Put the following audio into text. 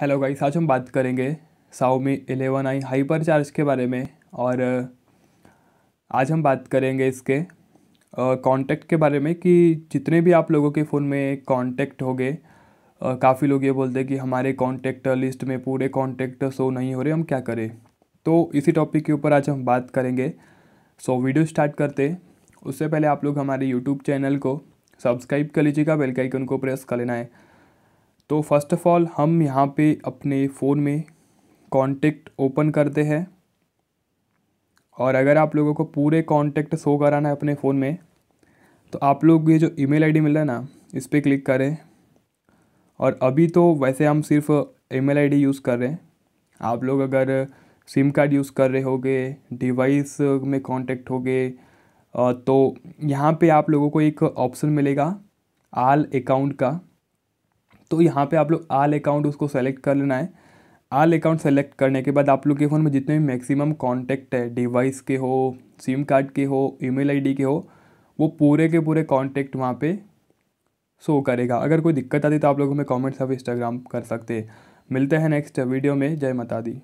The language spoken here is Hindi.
हेलो गाइस आज हम बात करेंगे Xiaomi eleven I hyper charge के बारे में और आज हम बात करेंगे इसके कांटेक्ट के बारे में कि जितने भी आप लोगों के फ़ोन में कांटेक्ट हो गए काफ़ी लोग ये बोलते हैं कि हमारे कांटेक्ट लिस्ट में पूरे कांटेक्ट शो नहीं हो रहे हम क्या करें तो इसी टॉपिक के ऊपर आज हम बात करेंगे सो वीडियो स्टार्ट करते उससे पहले आप लोग हमारे यूट्यूब चैनल को सब्सक्राइब कर लीजिएगा बेल आइकन को प्रेस कर लेना है तो फर्स्ट ऑफ ऑल हम यहाँ पे अपने फ़ोन में कॉन्टेक्ट ओपन करते हैं और अगर आप लोगों को पूरे कॉन्टेक्ट शो कराना है अपने फ़ोन में तो आप लोग ये जो ईमेल आईडी मिल रहा है ना इस पर क्लिक करें और अभी तो वैसे हम सिर्फ ईमेल आईडी यूज़ कर रहे हैं आप लोग अगर सिम कार्ड यूज़ कर रहे होगे डिवाइस में हो होगे तो यहाँ पे आप लोगों को एक ऑप्शन मिलेगा आल अकाउंट का तो यहाँ पे आप लोग आल अकाउंट उसको सेलेक्ट कर लेना है आल अकाउंट सेलेक्ट करने के बाद आप लोग के फ़ोन में जितने भी मैक्सिमम कॉन्टैक्ट है डिवाइस के हो सिम कार्ड के हो ईमेल आईडी के हो वो पूरे के पूरे कॉन्टैक्ट वहाँ पे शो करेगा अगर कोई दिक्कत आती तो आप लोग हमें कॉमेंट्स आप इंस्टाग्राम कर सकते हैं मिलते हैं नेक्स्ट वीडियो में जय माता दी